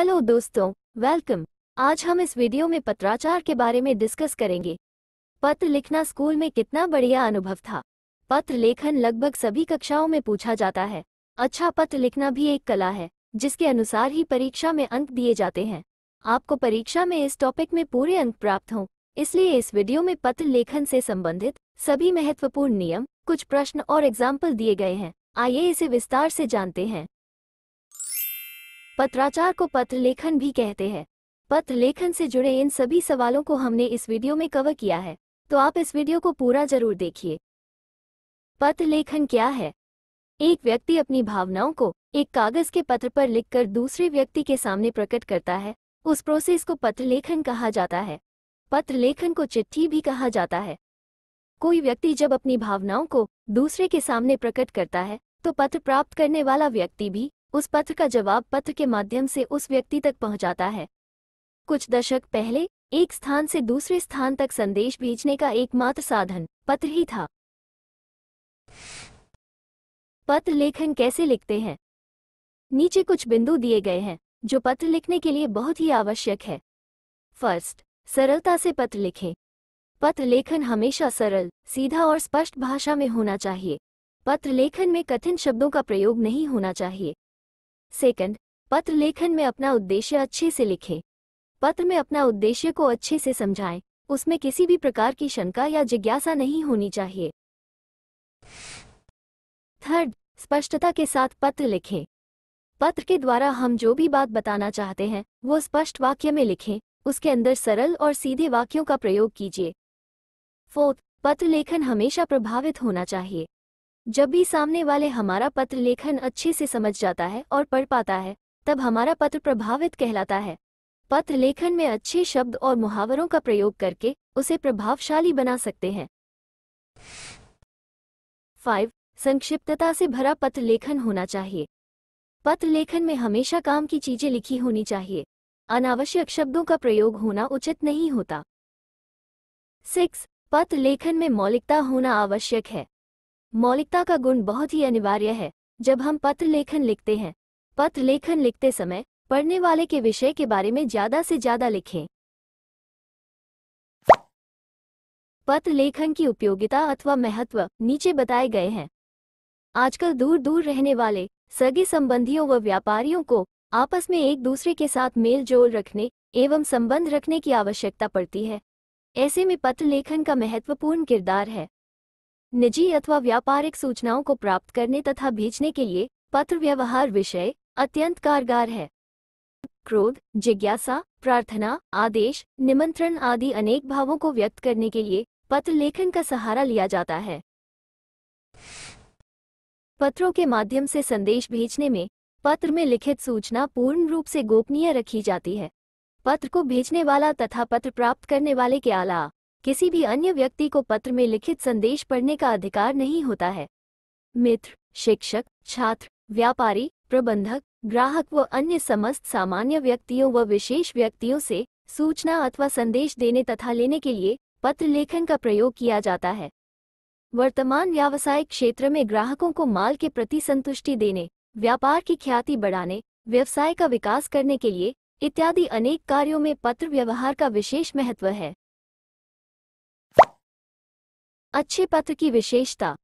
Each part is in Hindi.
हेलो दोस्तों वेलकम आज हम इस वीडियो में पत्राचार के बारे में डिस्कस करेंगे पत्र लिखना स्कूल में कितना बढ़िया अनुभव था पत्र लेखन लगभग सभी कक्षाओं में पूछा जाता है अच्छा पत्र लिखना भी एक कला है जिसके अनुसार ही परीक्षा में अंक दिए जाते हैं आपको परीक्षा में इस टॉपिक में पूरे अंक प्राप्त हों इसलिए इस वीडियो में पत्र लेखन से संबंधित सभी महत्वपूर्ण नियम कुछ प्रश्न और एग्जाम्पल दिए गए हैं आइए इसे विस्तार से जानते हैं पत्राचार को पत्र लेखन भी कहते हैं पत्र लेखन से जुड़े इन सभी सवालों को हमने इस वीडियो में कवर किया है तो आप इस वीडियो को पूरा जरूर देखिए पत्र लेखन क्या है एक व्यक्ति अपनी भावनाओं को एक कागज के पत्र पर लिखकर दूसरे व्यक्ति के सामने प्रकट करता है उस प्रोसेस को पत्र लेखन कहा जाता है पत्र लेखन को चिट्ठी भी कहा जाता है कोई व्यक्ति जब अपनी भावनाओं को दूसरे के सामने प्रकट करता है तो पत्र प्राप्त करने वाला व्यक्ति भी उस पत्र का जवाब पत्र के माध्यम से उस व्यक्ति तक पहुंचाता है कुछ दशक पहले एक स्थान से दूसरे स्थान तक संदेश भेजने का एकमात्र साधन पत्र ही था पत्र लेखन कैसे लिखते हैं नीचे कुछ बिंदु दिए गए हैं जो पत्र लिखने के लिए बहुत ही आवश्यक है फर्स्ट सरलता से पत्र लिखें पत्र लेखन हमेशा सरल सीधा और स्पष्ट भाषा में होना चाहिए पत्र लेखन में कठिन शब्दों का प्रयोग नहीं होना चाहिए सेकंड, पत्र लेखन में अपना उद्देश्य अच्छे से लिखें पत्र में अपना उद्देश्य को अच्छे से समझाएं उसमें किसी भी प्रकार की शंका या जिज्ञासा नहीं होनी चाहिए थर्ड स्पष्टता के साथ पत्र लिखें पत्र के द्वारा हम जो भी बात बताना चाहते हैं वो स्पष्ट वाक्य में लिखें उसके अंदर सरल और सीधे वाक्यों का प्रयोग कीजिए फोर्थ पत्र लेखन हमेशा प्रभावित होना चाहिए जब भी सामने वाले हमारा पत्र लेखन अच्छे से समझ जाता है और पढ़ पाता है तब हमारा पत्र प्रभावित कहलाता है पत्र लेखन में अच्छे शब्द और मुहावरों का प्रयोग करके उसे प्रभावशाली बना सकते हैं फाइव संक्षिप्तता से भरा पत्र लेखन होना चाहिए पत्र लेखन में हमेशा काम की चीजें लिखी होनी चाहिए अनावश्यक शब्दों का प्रयोग होना उचित नहीं होता सिक्स पत्र लेखन में मौलिकता होना आवश्यक है मौलिकता का गुण बहुत ही अनिवार्य है जब हम पत्र लेखन लिखते हैं पत्र लेखन लिखते समय पढ़ने वाले के विषय के बारे में ज्यादा से ज्यादा लिखें पत्र लेखन की उपयोगिता अथवा महत्व नीचे बताए गए हैं आजकल दूर दूर रहने वाले सगे संबंधियों व व्यापारियों को आपस में एक दूसरे के साथ मेल जोल रखने एवं संबंध रखने की आवश्यकता पड़ती है ऐसे में पत्र लेखन का महत्वपूर्ण किरदार है निजी अथवा व्यापारिक सूचनाओं को प्राप्त करने तथा भेजने के लिए पत्र व्यवहार विषय अत्यंत कारगर है क्रोध जिज्ञासा प्रार्थना आदेश निमंत्रण आदि अनेक भावों को व्यक्त करने के लिए पत्र लेखन का सहारा लिया जाता है पत्रों के माध्यम से संदेश भेजने में पत्र में लिखित सूचना पूर्ण रूप से गोपनीय रखी जाती है पत्र को भेजने वाला तथा पत्र प्राप्त करने वाले के आला किसी भी अन्य व्यक्ति को पत्र में लिखित संदेश पढ़ने का अधिकार नहीं होता है मित्र शिक्षक छात्र व्यापारी प्रबंधक ग्राहक व अन्य समस्त सामान्य व्यक्तियों व विशेष व्यक्तियों से सूचना अथवा संदेश देने तथा लेने के लिए पत्र लेखन का प्रयोग किया जाता है वर्तमान व्यावसायिक क्षेत्र में ग्राहकों को माल के प्रति संतुष्टि देने व्यापार की ख्याति बढ़ाने व्यवसाय का विकास करने के लिए इत्यादि अनेक कार्यों में पत्र व्यवहार का विशेष महत्व है अच्छे पत्र की विशेषता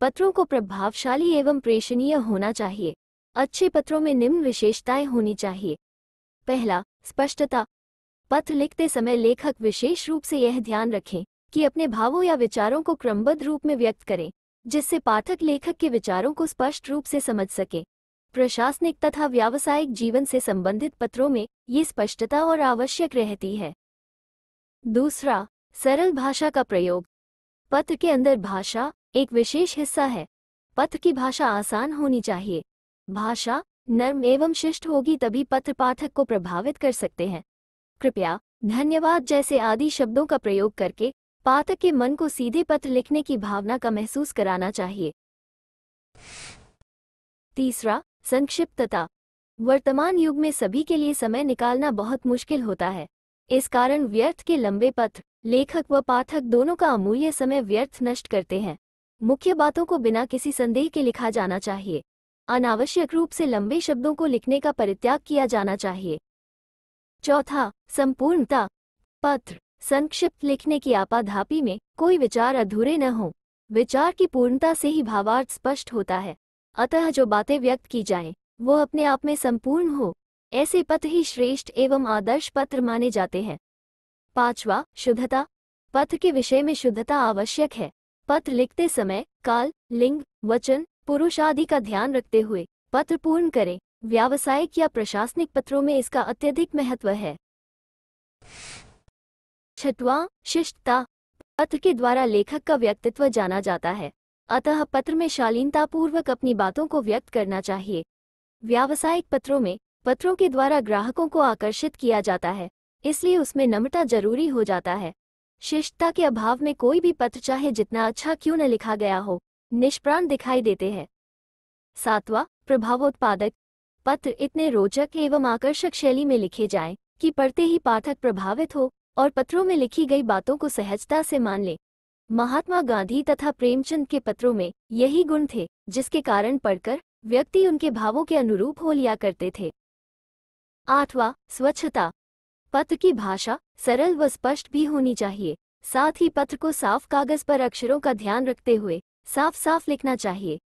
पत्रों को प्रभावशाली एवं प्रेषणीय होना चाहिए अच्छे पत्रों में निम्न विशेषताएं होनी चाहिए पहला स्पष्टता पत्र लिखते समय लेखक विशेष रूप से यह ध्यान रखें कि अपने भावों या विचारों को क्रमबद्ध रूप में व्यक्त करें जिससे पाठक लेखक के विचारों को स्पष्ट रूप से समझ सके प्रशासनिक तथा व्यावसायिक जीवन से संबंधित पत्रों में ये स्पष्टता और आवश्यक रहती है दूसरा सरल भाषा का प्रयोग पथ के अंदर भाषा एक विशेष हिस्सा है पथ की भाषा आसान होनी चाहिए भाषा नर्म एवं शिष्ट होगी तभी पत्र पाठक को प्रभावित कर सकते हैं कृपया धन्यवाद जैसे आदि शब्दों का प्रयोग करके पाठक के मन को सीधे पत्र लिखने की भावना का महसूस कराना चाहिए तीसरा संक्षिप्तता वर्तमान युग में सभी के लिए समय निकालना बहुत मुश्किल होता है इस कारण व्यर्थ के लंबे पत्र लेखक व पाठक दोनों का अमूल्य समय व्यर्थ नष्ट करते हैं मुख्य बातों को बिना किसी संदेह के लिखा जाना चाहिए अनावश्यक रूप से लंबे शब्दों को लिखने का परित्याग किया जाना चाहिए चौथा संपूर्णता पत्र संक्षिप्त लिखने की आपाधापी में कोई विचार अधूरे न हो विचार की पूर्णता से ही भावार्थ स्पष्ट होता है अतः जो बातें व्यक्त की जाएं, वो अपने आप में संपूर्ण हो ऐसे पत्र ही श्रेष्ठ एवं आदर्श पत्र माने जाते हैं पांचवा शुद्धता पथ के विषय में शुद्धता आवश्यक है पत्र लिखते समय काल लिंग वचन पुरुष आदि का ध्यान रखते हुए पत्र पूर्ण करें व्यावसायिक या प्रशासनिक पत्रों में इसका अत्यधिक महत्व है छठवां शिष्टता पत्र के द्वारा लेखक का व्यक्तित्व जाना जाता है अतः पत्र में शालीनतापूर्वक अपनी बातों को व्यक्त करना चाहिए व्यावसायिक पत्रों में पत्रों के द्वारा ग्राहकों को आकर्षित किया जाता है इसलिए उसमें नम्रता जरूरी हो जाता है शिष्टता के अभाव में कोई भी पत्र चाहे जितना अच्छा क्यों न लिखा गया हो निष्प्राण दिखाई देते हैं सातवां प्रभावोत्पादक पत्र इतने रोचक एवं आकर्षक शैली में लिखे जाएं कि पढ़ते ही पाठक प्रभावित हो और पत्रों में लिखी गई बातों को सहजता से मान ले महात्मा गांधी तथा प्रेमचंद के पत्रों में यही गुण थे जिसके कारण पढ़कर व्यक्ति उनके भावों के अनुरूप हो लिया करते थे आठवां स्वच्छता पत्र की भाषा सरल व स्पष्ट भी होनी चाहिए साथ ही पत्र को साफ कागज पर अक्षरों का ध्यान रखते हुए साफ साफ लिखना चाहिए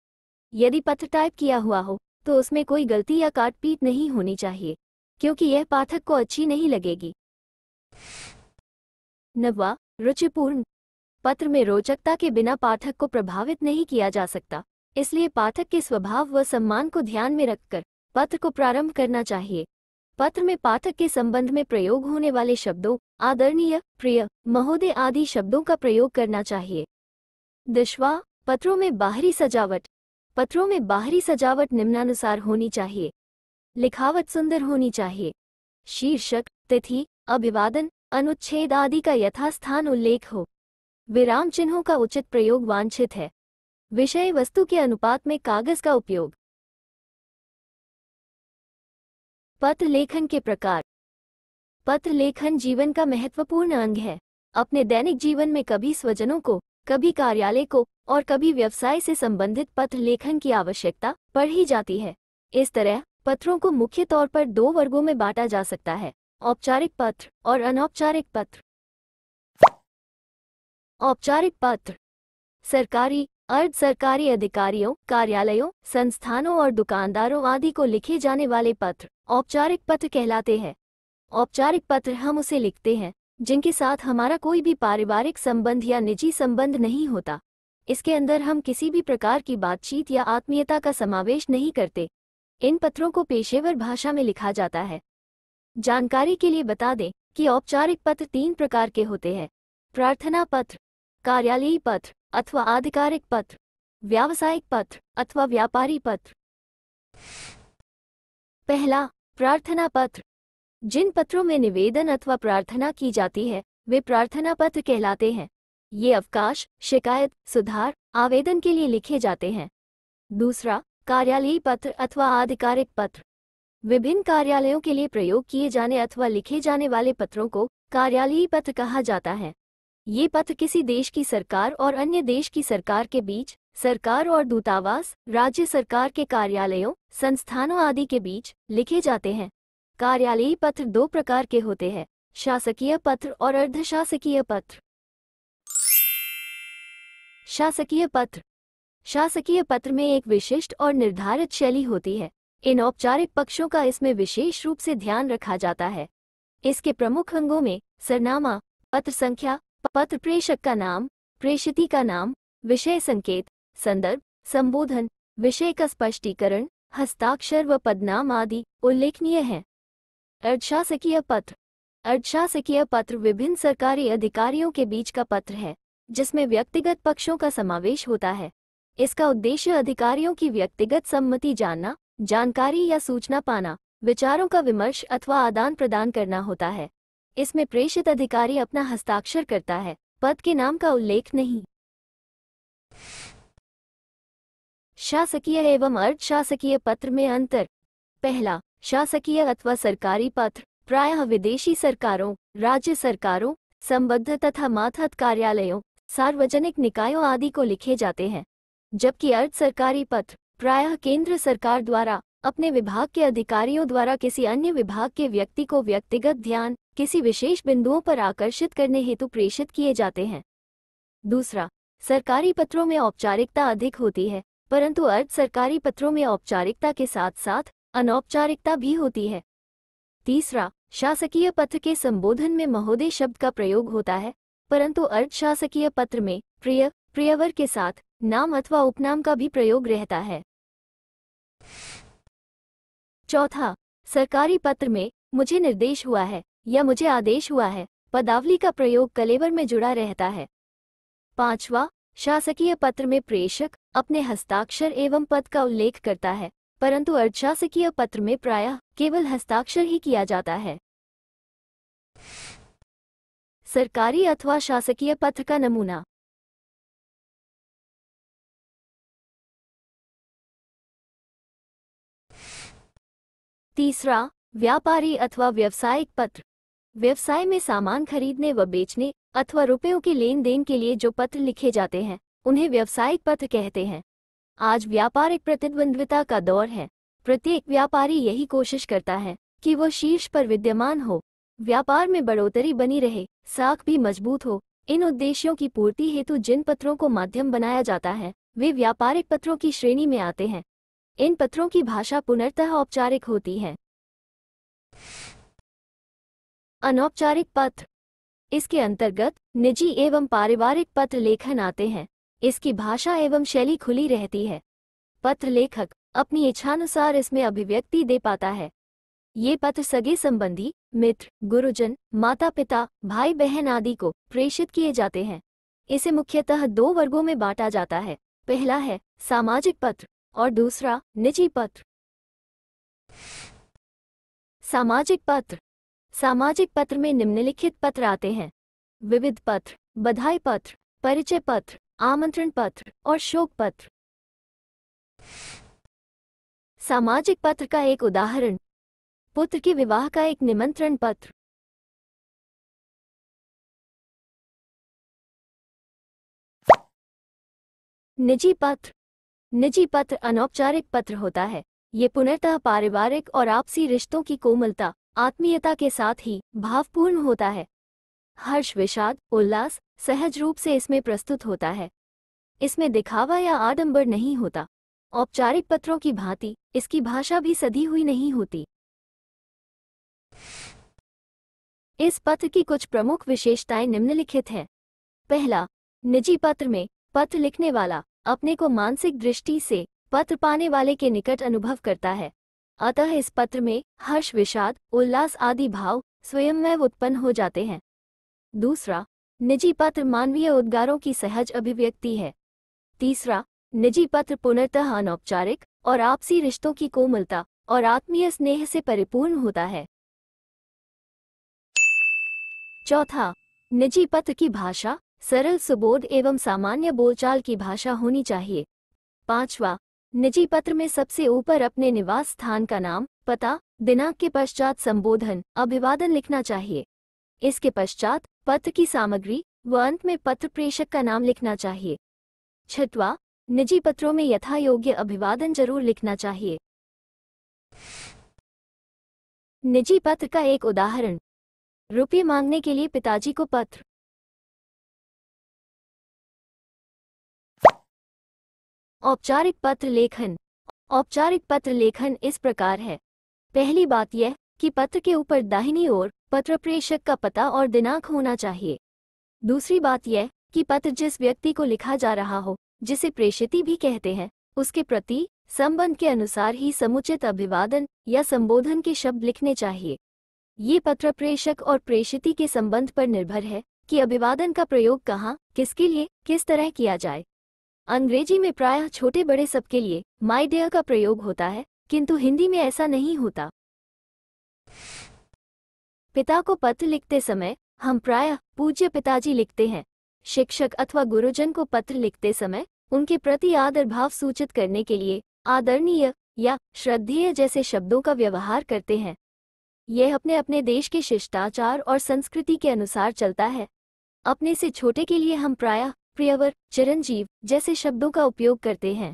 यदि पत्र टाइप किया हुआ हो तो उसमें कोई गलती या काटपीट नहीं होनी चाहिए क्योंकि यह पाठक को अच्छी नहीं लगेगी नवा रुचिपूर्ण पत्र में रोचकता के बिना पाठक को प्रभावित नहीं किया जा सकता इसलिए पाठक के स्वभाव व सम्मान को ध्यान में रखकर पत्र को प्रारंभ करना चाहिए पत्र में पाठक के संबंध में प्रयोग होने वाले शब्दों आदरणीय प्रिय महोदय आदि शब्दों का प्रयोग करना चाहिए दशवा पत्रों में बाहरी सजावट पत्रों में बाहरी सजावट निम्नानुसार होनी चाहिए लिखावट सुंदर होनी चाहिए शीर्षक तिथि अभिवादन अनुच्छेद आदि का यथास्थान उल्लेख हो विराम चिन्हों का उचित प्रयोग वांछित है विषय वस्तु के अनुपात में कागज का उपयोग पत्र लेखन के प्रकार पत्र लेखन जीवन का महत्वपूर्ण अंग है अपने दैनिक जीवन में कभी स्वजनों को कभी कार्यालय को और कभी व्यवसाय से संबंधित पत्र लेखन की आवश्यकता पढ़ ही जाती है इस तरह पत्रों को मुख्य तौर पर दो वर्गों में बांटा जा सकता है औपचारिक पत्र और अनौपचारिक पत्र औपचारिक पत्र सरकारी अर्ध सरकारी अधिकारियों कार्यालयों संस्थानों और दुकानदारों आदि को लिखे जाने वाले पत्र औपचारिक पत्र कहलाते हैं औपचारिक पत्र हम उसे लिखते हैं जिनके साथ हमारा कोई भी पारिवारिक संबंध या निजी संबंध नहीं होता इसके अंदर हम किसी भी प्रकार की बातचीत या आत्मीयता का समावेश नहीं करते इन पत्रों को पेशेवर भाषा में लिखा जाता है जानकारी के लिए बता दें कि औपचारिक पत्र तीन प्रकार के होते हैं प्रार्थना पत्र कार्यालयी पत्र अथवा आधिकारिक पत्र व्यावसायिक पत्र अथवा व्यापारी पत्र पहला प्रार्थना पत्र जिन पत्रों में निवेदन अथवा प्रार्थना की जाती है वे प्रार्थना पत्र कहलाते हैं ये अवकाश शिकायत सुधार आवेदन के लिए लिखे जाते हैं दूसरा कार्यालयी पत्र अथवा आधिकारिक पत्र विभिन्न कार्यालयों के लिए प्रयोग किए जाने अथवा लिखे जाने वाले पत्रों को कार्यालयी पत्र कहा जाता है ये पत्र किसी देश की सरकार और अन्य देश की सरकार के बीच सरकार और दूतावास राज्य सरकार के कार्यालयों संस्थानों आदि के बीच लिखे जाते हैं कार्यालयी पत्र दो प्रकार के होते हैं शासकीय पत्र और अर्धशासकीय पत्र शासकीय पत्र शासकीय पत्र में एक विशिष्ट और निर्धारित शैली होती है इन औपचारिक पक्षों का इसमें विशेष रूप से ध्यान रखा जाता है इसके प्रमुख अंगों में सरनामा पत्र संख्या पत्र प्रेषक का नाम प्रेषिति का नाम विषय संकेत संदर्भ संबोधन विषय का स्पष्टीकरण हस्ताक्षर व पदनाम आदि उल्लेखनीय हैं अर्धशासकीय पत्र अर्धशासकीय पत्र विभिन्न सरकारी अधिकारियों के बीच का पत्र है जिसमें व्यक्तिगत पक्षों का समावेश होता है इसका उद्देश्य अधिकारियों की व्यक्तिगत सम्मति जानना जानकारी या सूचना पाना विचारों का विमर्श अथवा आदान प्रदान करना होता है इसमें प्रेषित अधिकारी अपना हस्ताक्षर करता है पद के नाम का उल्लेख नहीं शासकीय एवं अर्धशासकीय पत्र में अंतर पहला शासकीय अथवा सरकारी पत्र प्रायः विदेशी सरकारों राज्य सरकारों संबद्ध तथा माथहत कार्यालयों सार्वजनिक निकायों आदि को लिखे जाते हैं जबकि अर्ध सरकारी पत्र प्रायः केंद्र सरकार द्वारा अपने विभाग के अधिकारियों द्वारा किसी अन्य विभाग के व्यक्ति को व्यक्तिगत ध्यान किसी विशेष बिंदुओं पर आकर्षित करने हेतु प्रेषित किए जाते हैं दूसरा सरकारी पत्रों में औपचारिकता अधिक होती है परंतु अर्ध सरकारी पत्रों में औपचारिकता के साथ साथ अनौपचारिकता भी होती है तीसरा शासकीय पत्र के संबोधन में महोदय शब्द का प्रयोग होता है परंतु अर्ध शासकीय पत्र में प्रिय प्रियवर के साथ नाम अथवा उपनाम का भी प्रयोग रहता है चौथा सरकारी पत्र में मुझे निर्देश हुआ है या मुझे आदेश हुआ है पदावली का प्रयोग कलेवर में जुड़ा रहता है पांचवा शासकीय पत्र में प्रेषक अपने हस्ताक्षर एवं पद का उल्लेख करता है परंतु अर्धशासकीय पत्र में प्रायः केवल हस्ताक्षर ही किया जाता है सरकारी अथवा शासकीय पत्र का नमूना तीसरा व्यापारी अथवा व्यवसायिक पत्र व्यवसाय में सामान खरीदने व बेचने अथवा रुपयों के लेन देन के लिए जो पत्र लिखे जाते हैं उन्हें व्यावसायिक पत्र कहते हैं आज व्यापार एक प्रतिद्वंद्विता का दौर है प्रत्येक व्यापारी यही कोशिश करता है कि वह शीर्ष पर विद्यमान हो व्यापार में बढ़ोतरी बनी रहे साख भी मजबूत हो इन उद्देश्यों की पूर्ति हेतु जिन पत्रों को माध्यम बनाया जाता है वे व्यापारिक पत्रों की श्रेणी में आते हैं इन पत्रों की भाषा पुनर्तः औपचारिक होती है अनौपचारिक पत्र इसके अंतर्गत निजी एवं पारिवारिक पत्र लेखन आते हैं इसकी भाषा एवं शैली खुली रहती है पत्र लेखक अपनी इच्छानुसार इसमें अभिव्यक्ति दे पाता है ये पत्र सगे संबंधी मित्र गुरुजन माता पिता भाई बहन आदि को प्रेषित किए जाते हैं इसे मुख्यतः दो वर्गों में बांटा जाता है पहला है सामाजिक पत्र और दूसरा निजी पत्र सामाजिक पत्र सामाजिक पत्र में निम्नलिखित पत्र आते हैं विविध पत्र बधाई पत्र परिचय पत्र आमंत्रण पत्र और शोक पत्र सामाजिक पत्र का एक उदाहरण पुत्र के विवाह का एक निमंत्रण पत्र निजी पत्र निजी पत्र अनौपचारिक पत्र होता है ये पुनर्तः पारिवारिक और आपसी रिश्तों की कोमलता आत्मीयता के साथ ही भावपूर्ण होता है हर्ष विषाद उल्लास सहज रूप से इसमें प्रस्तुत होता है इसमें दिखावा या आडंबर नहीं होता औपचारिक पत्रों की भांति इसकी भाषा भी सदी हुई नहीं होती इस पत्र की कुछ प्रमुख विशेषताएं निम्नलिखित हैं पहला निजी पत्र में पत्र लिखने वाला अपने को मानसिक दृष्टि से पत्र पाने वाले के निकट अनुभव करता है अतः इस पत्र में हर्ष विषाद उल्लास आदि भाव स्वयंवैव उत्पन्न हो जाते हैं दूसरा निजी पत्र मानवीय उद्गारों की सहज अभिव्यक्ति है तीसरा निजी पत्र पुनर्तः अनौपचारिक और आपसी रिश्तों की कोमलता और आत्मीय स्नेह से परिपूर्ण होता है चौथा निजी पत्र की भाषा सरल सुबोध एवं सामान्य बोलचाल की भाषा होनी चाहिए पांचवा निजी पत्र में सबसे ऊपर अपने निवास स्थान का नाम पता दिनांक के पश्चात संबोधन अभिवादन लिखना चाहिए इसके पश्चात पत्र की सामग्री व अंत में पत्र प्रेषक का नाम लिखना चाहिए छठवा निजी पत्रों में यथा योग्य अभिवादन जरूर लिखना चाहिए निजी पत्र का एक उदाहरण रुपये मांगने के लिए पिताजी को पत्र औपचारिक पत्र लेखन औपचारिक पत्र लेखन इस प्रकार है पहली बात यह कि पत्र के ऊपर दाहिनी ओर पत्र प्रेषक का पता और दिनांक होना चाहिए दूसरी बात यह कि पत्र जिस व्यक्ति को लिखा जा रहा हो जिसे प्रेषिति भी कहते हैं उसके प्रति संबंध के अनुसार ही समुचित अभिवादन या संबोधन के शब्द लिखने चाहिए ये पत्र प्रेषक और प्रेषिति के संबंध पर निर्भर है कि अभिवादन का प्रयोग कहाँ किसके लिए किस तरह किया जाए अंग्रेजी में प्रायः छोटे बड़े सबके लिए माई डेयर का प्रयोग होता है किंतु हिंदी में ऐसा नहीं होता पिता को पत्र लिखते समय हम प्रायः पूज्य पिताजी लिखते हैं शिक्षक अथवा गुरुजन को पत्र लिखते समय उनके प्रति आदर भाव सूचित करने के लिए आदरणीय या श्रद्धेय जैसे शब्दों का व्यवहार करते हैं यह अपने अपने देश के शिष्टाचार और संस्कृति के अनुसार चलता है अपने से छोटे के लिए हम प्रायः प्रियवर चिरंजीव जैसे शब्दों का उपयोग करते हैं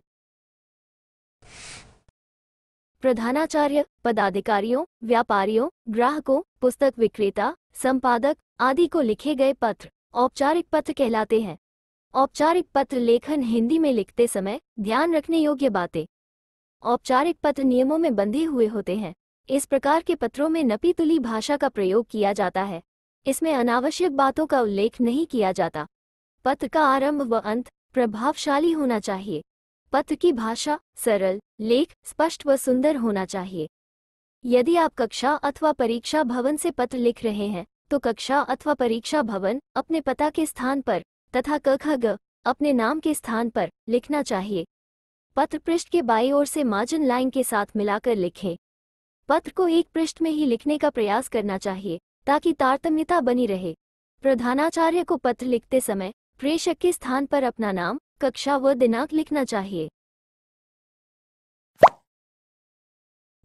प्रधानाचार्य पदाधिकारियों व्यापारियों ग्राहकों पुस्तक विक्रेता संपादक आदि को लिखे गए पत्र औपचारिक पत्र कहलाते हैं औपचारिक पत्र लेखन हिंदी में लिखते समय ध्यान रखने योग्य बातें औपचारिक पत्र नियमों में बंधे हुए होते हैं इस प्रकार के पत्रों में नपीतुली भाषा का प्रयोग किया जाता है इसमें अनावश्यक बातों का उल्लेख नहीं किया जाता पथ का आरंभ व अंत प्रभावशाली होना चाहिए पथ की भाषा सरल लेख स्पष्ट व सुंदर होना चाहिए यदि आप कक्षा अथवा परीक्षा भवन से पत्र लिख रहे हैं तो कक्षा अथवा परीक्षा भवन अपने पता के स्थान पर तथा कख ग अपने नाम के स्थान पर लिखना चाहिए पत्र पृष्ठ के बाई ओर से मार्जिन लाइन के साथ मिलाकर लिखें पत्र को एक पृष्ठ में ही लिखने का प्रयास करना चाहिए ताकि तारतम्यता बनी रहे प्रधानाचार्य को पत्र लिखते समय प्रेषक के स्थान पर अपना नाम कक्षा व दिनांक लिखना चाहिए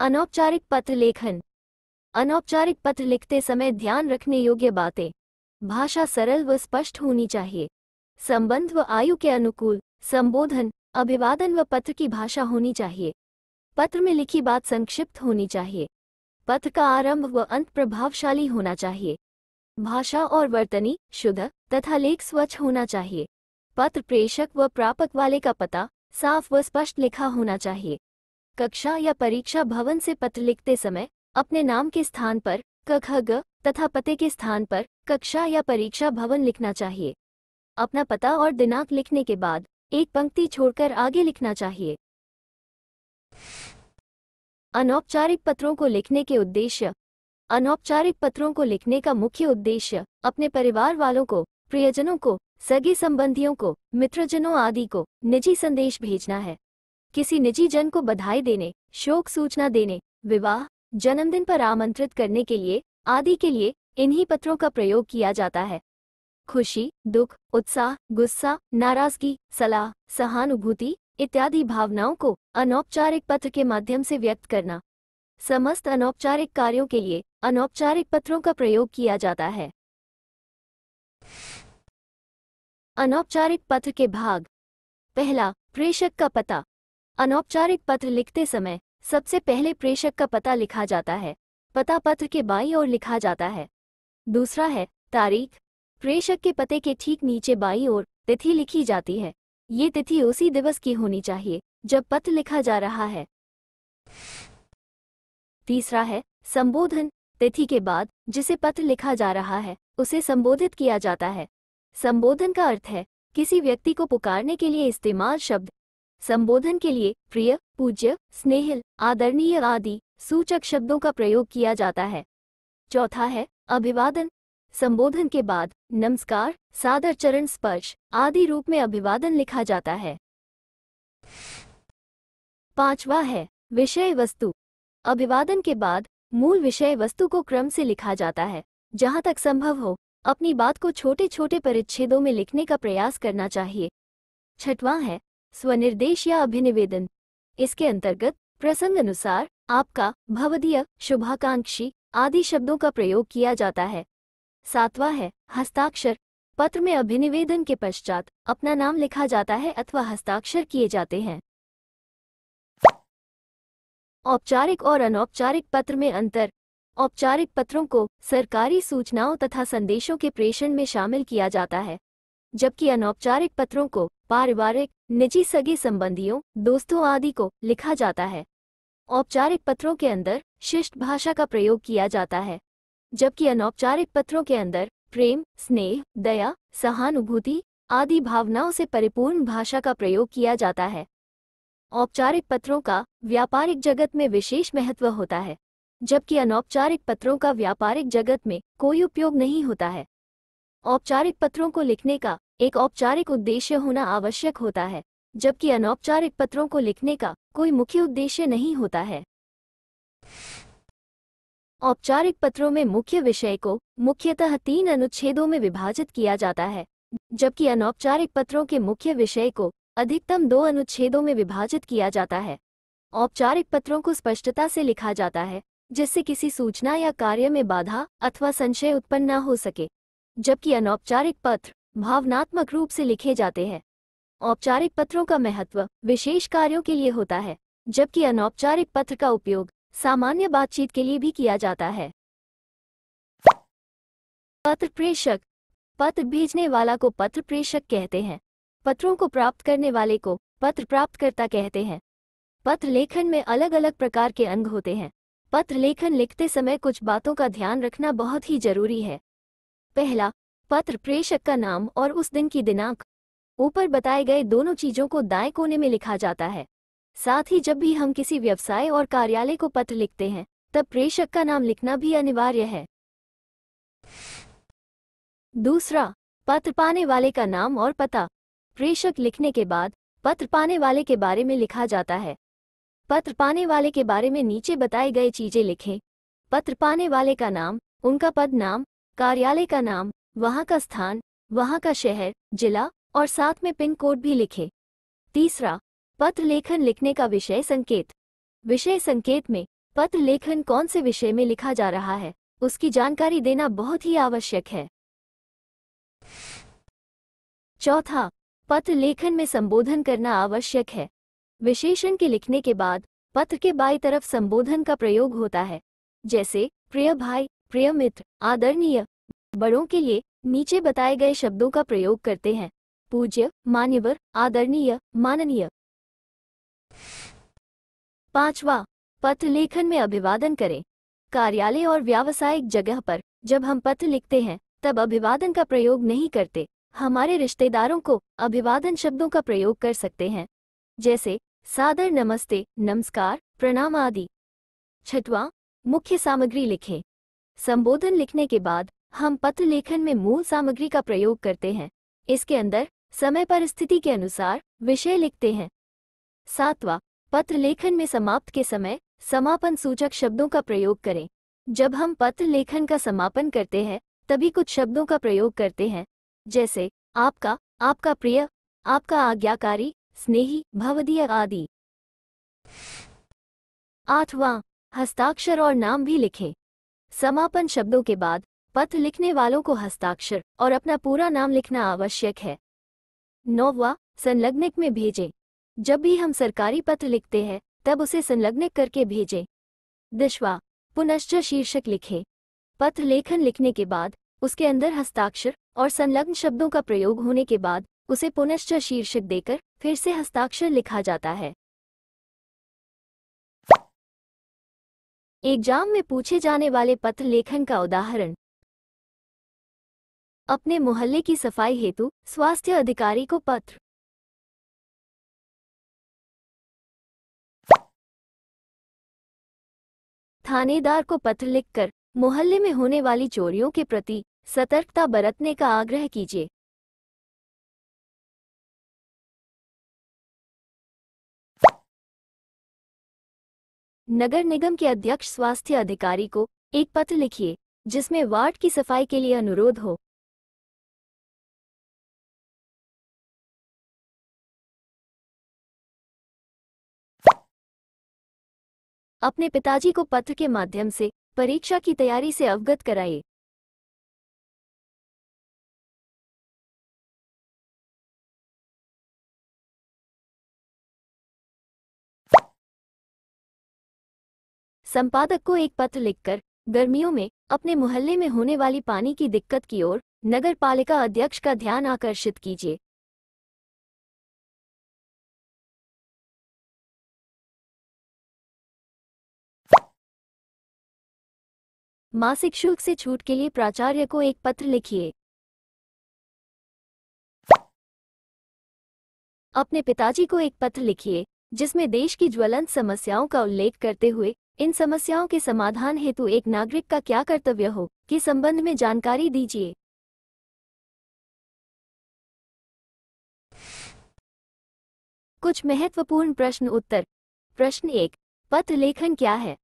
अनौपचारिक पत्र लेखन अनौपचारिक पत्र लिखते समय ध्यान रखने योग्य बातें भाषा सरल व स्पष्ट होनी चाहिए संबंध व आयु के अनुकूल संबोधन अभिवादन व पत्र की भाषा होनी चाहिए पत्र में लिखी बात संक्षिप्त होनी चाहिए पत्र का आरंभ व अंत प्रभावशाली होना चाहिए भाषा और वर्तनी शुद्ध तथा लेख स्वच्छ होना चाहिए पत्र प्रेषक व प्रापक वाले का पता साफ व स्पष्ट लिखा होना चाहिए कक्षा या परीक्षा भवन से पत्र लिखते समय अपने नाम के स्थान पर कख ग तथा पते के स्थान पर कक्षा या परीक्षा भवन लिखना चाहिए अपना पता और दिनांक लिखने के बाद एक पंक्ति छोड़कर आगे लिखना चाहिए अनौपचारिक पत्रों को लिखने के उद्देश्य अनौपचारिक पत्रों को लिखने का मुख्य उद्देश्य अपने परिवार वालों को प्रियजनों को सगे संबंधियों को मित्रजनों आदि को निजी संदेश भेजना है किसी निजी जन को बधाई देने शोक सूचना देने विवाह जन्मदिन पर आमंत्रित करने के लिए आदि के लिए इन्हीं पत्रों का प्रयोग किया जाता है खुशी दुख उत्साह गुस्सा नाराजगी सलाह सहानुभूति इत्यादि भावनाओं को अनौपचारिक पत्र के माध्यम से व्यक्त करना समस्त अनौपचारिक कार्यों के लिए अनौपचारिक पत्रों का प्रयोग किया जाता है अनौपचारिक पत्र के भाग पहला प्रेषक का पता अनौपचारिक पत्र लिखते समय सबसे पहले प्रेषक का पता लिखा जाता है पता पत्र के बाई ओर लिखा जाता है दूसरा है तारीख प्रेषक के पते के ठीक नीचे बाई ओर तिथि लिखी जाती है ये तिथि उसी दिवस की होनी चाहिए जब पत्र लिखा जा रहा है तीसरा है संबोधन तिथि के बाद जिसे पत्र लिखा जा रहा है उसे संबोधित किया जाता है संबोधन का अर्थ है किसी व्यक्ति को पुकारने के लिए इस्तेमाल शब्द संबोधन के लिए प्रिय पूज्य स्नेहिल आदरणीय आदि सूचक शब्दों का प्रयोग किया जाता है चौथा है अभिवादन संबोधन के बाद नमस्कार सादर चरण स्पर्श आदि रूप में अभिवादन लिखा जाता है पांचवा है विषय वस्तु अभिवादन के बाद मूल विषय वस्तु को क्रम से लिखा जाता है जहाँ तक संभव हो अपनी बात को छोटे छोटे परिच्छेदों में लिखने का प्रयास करना चाहिए छठवां है स्वनिर्देश या अभिनिवेदन इसके अंतर्गत प्रसंग अनुसार आपका भवदीय शुभाकांक्षी आदि शब्दों का प्रयोग किया जाता है सातवां है हस्ताक्षर पत्र में अभिनिवेदन के पश्चात अपना नाम लिखा जाता है अथवा हस्ताक्षर किए जाते हैं औपचारिक और अनौपचारिक पत्र में अंतर औपचारिक पत्रों को सरकारी सूचनाओं तथा संदेशों के प्रेषण में शामिल किया जाता है जबकि अनौपचारिक पत्रों को पारिवारिक निजी सगे संबंधियों दोस्तों आदि को लिखा जाता है औपचारिक पत्रों के अंदर शिष्ट भाषा का प्रयोग किया जाता है जबकि अनौपचारिक पत्रों के अंदर प्रेम स्नेह दया सहानुभूति आदि भावनाओं से परिपूर्ण भाषा का प्रयोग किया जाता है औपचारिक पत्रों का व्यापारिक जगत में विशेष महत्व होता है जबकि अनौपचारिक पत्रों का व्यापारिक जगत में कोई उपयोग नहीं होता है औपचारिक पत्रों को लिखने का एक औपचारिक उद्देश्य होना आवश्यक होता है जबकि अनौपचारिक पत्रों को लिखने का कोई मुख्य उद्देश्य नहीं होता है औपचारिक पत्रों में मुख्य विषय को मुख्यतः तीन अनुच्छेदों में विभाजित किया जाता है जबकि अनौपचारिक पत्रों के मुख्य विषय को अधिकतम दो अनुच्छेदों में विभाजित किया जाता है औपचारिक पत्रों को स्पष्टता से लिखा जाता है जिससे किसी सूचना या कार्य में बाधा अथवा संशय उत्पन्न न हो सके जबकि अनौपचारिक पत्र भावनात्मक रूप से लिखे जाते हैं औपचारिक पत्रों का महत्व विशेष कार्यों के लिए होता है जबकि अनौपचारिक पत्र का उपयोग सामान्य बातचीत के लिए भी किया जाता है पत्र प्रेषक पत्र भेजने वाला को पत्र प्रेषक कहते हैं पत्रों को प्राप्त करने वाले को पत्र प्राप्तकर्ता कहते हैं पत्र लेखन में अलग अलग प्रकार के अंग होते हैं पत्र लेखन लिखते समय कुछ बातों का ध्यान रखना बहुत ही जरूरी है पहला पत्र प्रेषक का नाम और उस दिन की दिनांक ऊपर बताए गए दोनों चीजों को दाएं कोने में लिखा जाता है साथ ही जब भी हम किसी व्यवसाय और कार्यालय को पत्र लिखते हैं तब प्रेषक का नाम लिखना भी अनिवार्य है दूसरा पत्र पाने वाले का नाम और पता प्रेषक लिखने के बाद पत्र पाने वाले के बारे में लिखा जाता है पत्र पाने वाले के बारे में नीचे बताए गए चीजें लिखें पत्र पाने वाले का नाम उनका पद नाम कार्यालय का नाम वहाँ का स्थान वहाँ का शहर जिला और साथ में पिन कोड भी लिखें तीसरा पत्र लेखन लिखने का विषय संकेत विषय संकेत में पत्र लेखन कौन से विषय में लिखा जा रहा है उसकी जानकारी देना बहुत ही आवश्यक है चौथा पत्र लेखन में संबोधन करना आवश्यक है विशेषण के लिखने के बाद पत्र के बाई तरफ संबोधन का प्रयोग होता है जैसे प्रिय भाई प्रिय मित्र आदरणीय बड़ों के लिए नीचे बताए गए शब्दों का प्रयोग करते हैं पूज्य मान्यवर आदरणीय माननीय पांचवा पत्र लेखन में अभिवादन करें कार्यालय और व्यावसायिक जगह पर जब हम पत्र लिखते हैं तब अभिवादन का प्रयोग नहीं करते हमारे रिश्तेदारों को अभिवादन शब्दों का प्रयोग कर सकते हैं जैसे सादर नमस्ते नमस्कार प्रणाम आदि छठवां मुख्य सामग्री लिखें संबोधन लिखने के बाद हम पत्र लेखन में मूल सामग्री का प्रयोग करते हैं इसके अंदर समय परिस्थिति के अनुसार विषय लिखते हैं सातवां पत्र लेखन में समाप्त के समय समापन सूचक शब्दों का प्रयोग करें जब हम पत्र लेखन का समापन करते हैं तभी कुछ शब्दों का प्रयोग करते हैं जैसे आपका आपका प्रिय आपका आज्ञाकारी स्नेही भवदीय आदि आठवां हस्ताक्षर और नाम भी लिखें समापन शब्दों के बाद पत्र लिखने वालों को हस्ताक्षर और अपना पूरा नाम लिखना आवश्यक है नौवा संलग्निक में भेजें जब भी हम सरकारी पत्र लिखते हैं तब उसे संलग्निक करके भेजें दिशवा पुनश्च शीर्षक लिखें पत्र लेखन लिखने के बाद उसके अंदर हस्ताक्षर और संलग्न शब्दों का प्रयोग होने के बाद उसे पुनश्च शीर्षक देकर फिर से हस्ताक्षर लिखा जाता है एग्जाम में पूछे जाने वाले पत्र लेखन का उदाहरण अपने मोहल्ले की सफाई हेतु स्वास्थ्य अधिकारी को पत्र थानेदार को पत्र लिखकर मोहल्ले में होने वाली चोरियों के प्रति सतर्कता बरतने का आग्रह कीजिए नगर निगम के अध्यक्ष स्वास्थ्य अधिकारी को एक पत्र लिखिए जिसमें वार्ड की सफाई के लिए अनुरोध हो अपने पिताजी को पत्र के माध्यम से परीक्षा की तैयारी से अवगत कराइए संपादक को एक पत्र लिखकर गर्मियों में अपने मोहल्ले में होने वाली पानी की दिक्कत की ओर नगर पालिका अध्यक्ष का ध्यान आकर्षित कीजिए मासिक शुल्क से छूट के लिए प्राचार्य को एक पत्र लिखिए अपने पिताजी को एक पत्र लिखिए जिसमें देश की ज्वलंत समस्याओं का उल्लेख करते हुए इन समस्याओं के समाधान हेतु एक नागरिक का क्या कर्तव्य हो के संबंध में जानकारी दीजिए कुछ महत्वपूर्ण प्रश्न उत्तर प्रश्न एक पत्र लेखन क्या है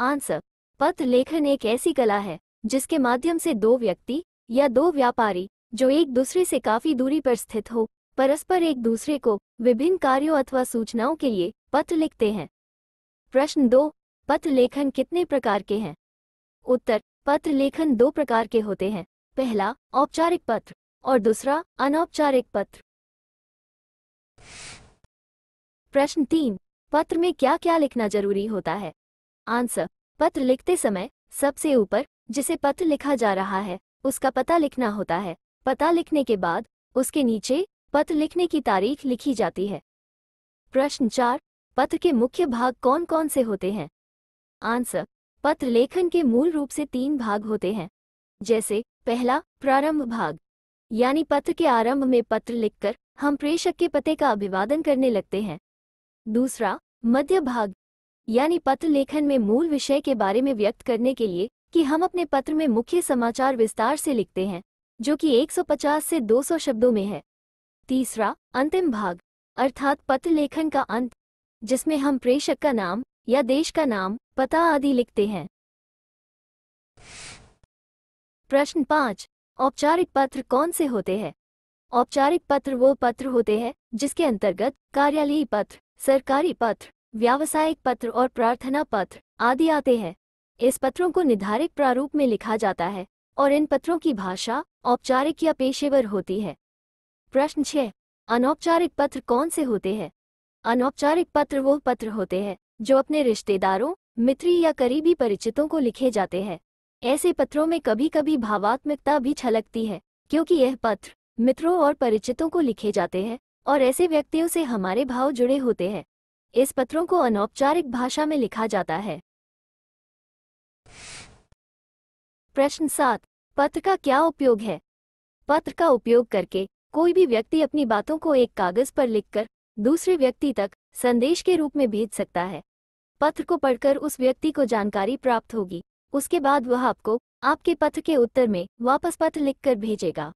आंसर पत्र लेखन एक ऐसी कला है जिसके माध्यम से दो व्यक्ति या दो व्यापारी जो एक दूसरे से काफी दूरी पर स्थित हो परस्पर एक दूसरे को विभिन्न कार्यों अथवा सूचनाओं के लिए पत्र लिखते हैं प्रश्न दो पत्र लेखन कितने प्रकार के हैं उत्तर पत्र लेखन दो प्रकार के होते हैं पहला औपचारिक पत्र और दूसरा अनौपचारिक पत्र प्रश्न तीन पत्र में क्या क्या लिखना जरूरी होता है आंसर पत्र लिखते समय सबसे ऊपर जिसे पत्र लिखा जा रहा है उसका पता लिखना होता है पता लिखने के बाद उसके नीचे पत्र लिखने की तारीख लिखी जाती है प्रश्न चार पत्र के मुख्य भाग कौन कौन से होते हैं आंसर पत्र लेखन के मूल रूप से तीन भाग होते हैं जैसे पहला प्रारंभ भाग यानी पत्र के आरंभ में पत्र लिखकर हम प्रेषक के पते का अभिवादन करने लगते हैं दूसरा मध्य भाग यानी पत्र लेखन में मूल विषय के बारे में व्यक्त करने के लिए कि हम अपने पत्र में मुख्य समाचार विस्तार से लिखते हैं जो कि 150 से 200 शब्दों में है तीसरा अंतिम भाग अर्थात पत्र लेखन का अंत जिसमें हम प्रेषक का नाम या देश का नाम पता आदि लिखते हैं प्रश्न पांच औपचारिक पत्र कौन से होते हैं औपचारिक पत्र वो पत्र होते हैं जिसके अंतर्गत कार्यालयी पत्र सरकारी पत्र व्यावसायिक पत्र और प्रार्थना पत्र आदि आते हैं इस पत्रों को निर्धारित प्रारूप में लिखा जाता है और इन पत्रों की भाषा औपचारिक या पेशेवर होती है प्रश्न छः अनौपचारिक पत्र कौन से होते हैं अनौपचारिक पत्र वो पत्र होते हैं जो अपने रिश्तेदारों मित्री या करीबी परिचितों को लिखे जाते हैं ऐसे पत्रों में कभी कभी भावात्मकता भी छलकती है क्योंकि यह पत्र मित्रों और परिचितों को लिखे जाते हैं और ऐसे व्यक्तियों से हमारे भाव जुड़े होते हैं इस पत्रों को अनौपचारिक भाषा में लिखा जाता है प्रश्न सात पत्र का क्या उपयोग है पत्र का उपयोग करके कोई भी व्यक्ति अपनी बातों को एक कागज पर लिखकर दूसरे व्यक्ति तक संदेश के रूप में भेज सकता है पत्र को पढ़कर उस व्यक्ति को जानकारी प्राप्त होगी उसके बाद वह आपको आपके पत्र के उत्तर में वापस पत्र लिखकर भेजेगा